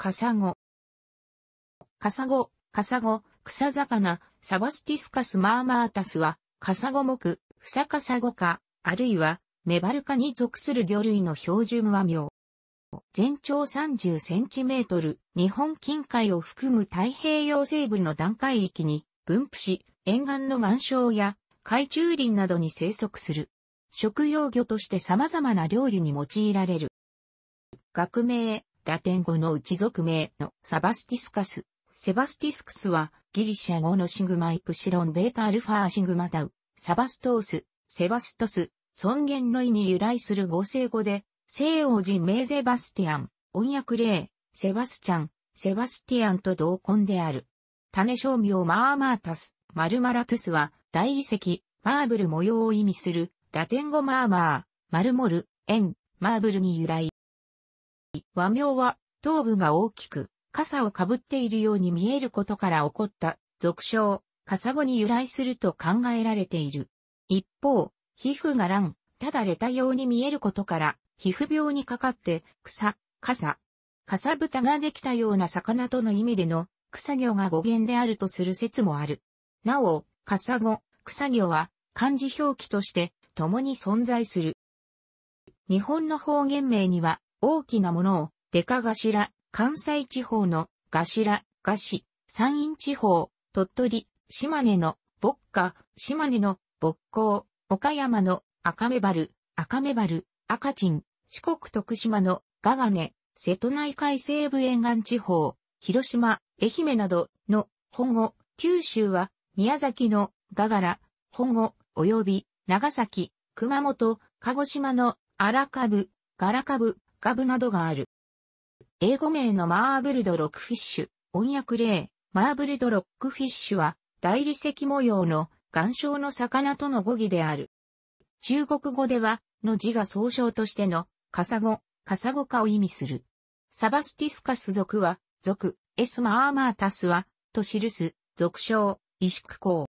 カサゴ。カサゴ、カサゴ、草魚、サバスティスカスマーマータスは、カサゴ目、フサカサゴ科、あるいは、メバル科に属する魚類の標準和名。全長30センチメートル、日本近海を含む太平洋西部の段階域に分布し、沿岸の満礁や海中林などに生息する。食用魚として様々な料理に用いられる。学名、ラテン語の内族名のサバスティスカス。セバスティスクスは、ギリシャ語のシグマイプシロンベータアルファーシグマタウ、サバストース、セバストス、尊厳の意に由来する合成語で、西王人名ゼバスティアン、音訳例、セバスチャン、セバスティアンと同根である。種商名マーマータス、マルマラトゥスは、大理石、マーブル模様を意味する、ラテン語マーマー、マルモル、円、マーブルに由来、和名は、頭部が大きく、傘をかぶっているように見えることから起こった、俗称、傘語に由来すると考えられている。一方、皮膚が乱、ただれたように見えることから、皮膚病にかかって、草、傘傘蓋ができたような魚との意味での、草魚が語源であるとする説もある。なお、傘語、草魚は、漢字表記として、共に存在する。日本の方言名には、大きなものを、デカ頭、関西地方の、頭、菓子、山陰地方、鳥取、島根の、牧歌、島根の、牧港、岡山の、赤目丸、赤目丸、赤鎮、四国徳島の、ガガネ、瀬戸内海西部沿岸地方、広島、愛媛などの保護、九州は宮崎のガガラ、保護、及び長崎、熊本、鹿児島の荒株、ガラ株、ガブなどがある。英語名のマーブルドロックフィッシュ、音訳例、マーブルドロックフィッシュは、大理石模様の岩礁の魚との語義である。中国語では、の字が総称としての、カサゴ、カサゴ科を意味する。サバスティスカス属は、属、エスマーマータスは、と記す、属称、萎縮港。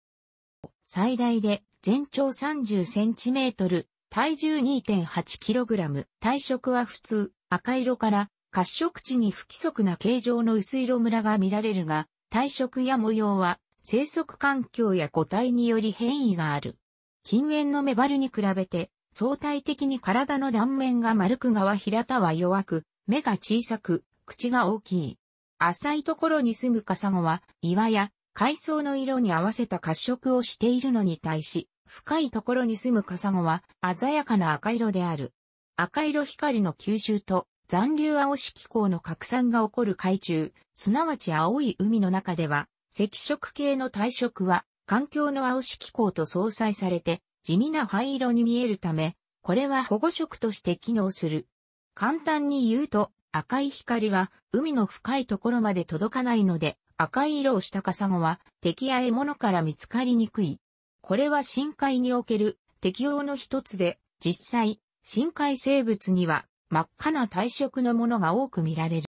最大で全長30センチメートル、体重 2.8kg、体色は普通、赤色から、褐色地に不規則な形状の薄色ムラが見られるが、体色や模様は、生息環境や個体により変異がある。近縁のメバルに比べて、相対的に体の断面が丸く側平田は弱く、目が小さく、口が大きい。浅いところに住むカサゴは、岩や海藻の色に合わせた褐色をしているのに対し、深いところに住むカサゴは鮮やかな赤色である。赤色光の吸収と残留青色光の拡散が起こる海中、すなわち青い海の中では、赤色系の体色は環境の青色光と相殺されて地味な灰色に見えるため、これは保護色として機能する。簡単に言うと、赤い光は海の深いところまで届かないので、赤い色をしたカサゴは敵や獲物から見つかりにくい。これは深海における適用の一つで、実際、深海生物には真っ赤な体色のものが多く見られる。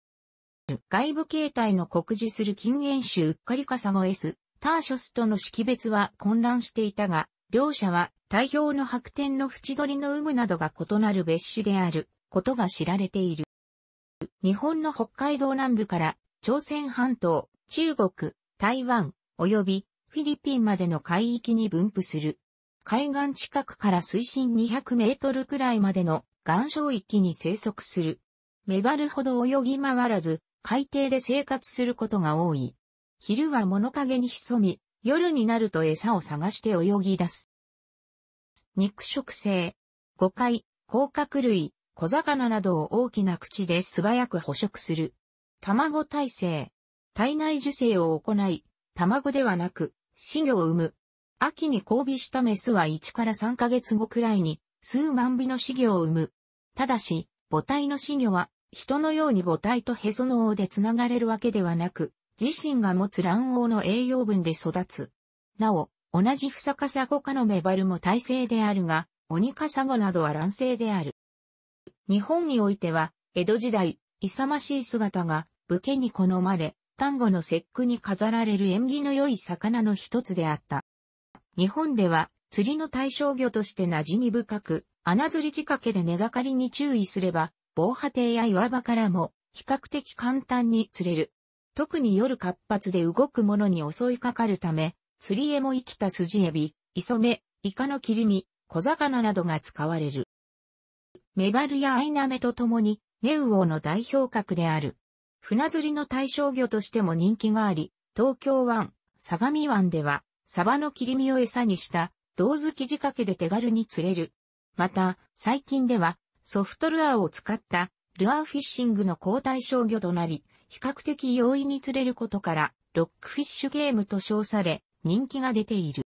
外部形態の酷似する禁煙種うっかりかさのエス、ターショスとの識別は混乱していたが、両者は体表の白点の縁取りの有無などが異なる別種であることが知られている。日本の北海道南部から朝鮮半島、中国、台湾、及びフィリピンまでの海域に分布する。海岸近くから水深200メートルくらいまでの岩礁域に生息する。メバルほど泳ぎ回らず、海底で生活することが多い。昼は物陰に潜み、夜になると餌を探して泳ぎ出す。肉食性。誤解、甲殻類、小魚などを大きな口で素早く捕食する。卵耐性。体内受精を行い、卵ではなく、死魚を産む。秋に交尾したメスは1から3ヶ月後くらいに数万尾の死魚を産む。ただし、母体の死魚は人のように母体とへその緒で繋がれるわけではなく、自身が持つ卵黄の栄養分で育つ。なお、同じフサカサゴ科のメバルも耐性であるが、オニカサゴなどは卵性である。日本においては、江戸時代、勇ましい姿が武家に好まれ、端午の節句に飾られる縁起の良い魚の一つであった。日本では釣りの対象魚として馴染み深く、穴釣り仕掛けで根がかりに注意すれば、防波堤や岩場からも比較的簡単に釣れる。特に夜活発で動くものに襲いかかるため、釣りへも生きた筋エビ、磯メ、イカの切り身、小魚などが使われる。メバルやアイナメとともに、ネウオの代表格である船釣りの対象魚としても人気があり、東京湾、相模湾では、サバの切り身を餌にした、胴突き仕掛けで手軽に釣れる。また、最近では、ソフトルアーを使った、ルアーフィッシングの交代商魚となり、比較的容易に釣れることから、ロックフィッシュゲームと称され、人気が出ている。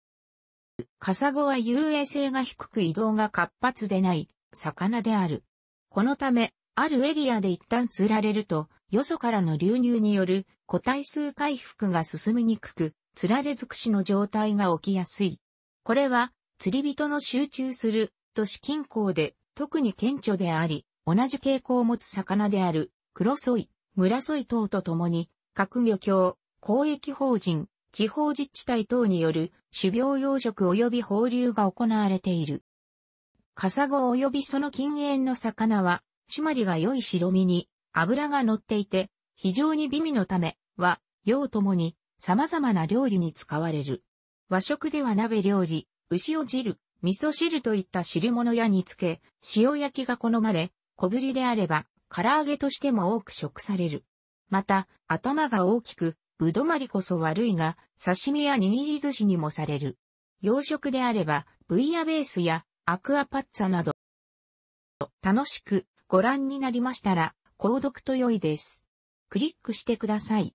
カサゴは遊泳性が低く移動が活発でない、魚である。このため、あるエリアで一旦釣られると、よそからの流入による個体数回復が進みにくく、つられ尽くしの状態が起きやすい。これは、釣り人の集中する都市近郊で特に顕著であり、同じ傾向を持つ魚である、黒ソイ、村ソイ等とともに、各漁協、公益法人、地方自治体等による種苗養殖及び放流が行われている。カサゴ及びその近縁の魚は、シマリが良い白身に、油が乗っていて、非常に美味のため、は、用ともに、様々な料理に使われる。和食では鍋料理、牛を汁、味噌汁といった汁物や煮付け、塩焼きが好まれ、小ぶりであれば、唐揚げとしても多く食される。また、頭が大きく、ぶどまりこそ悪いが、刺身や握り寿司にもされる。洋食であれば、ブイヤベースやアクアパッツァなど、楽しくご覧になりましたら、購読と良いです。クリックしてください。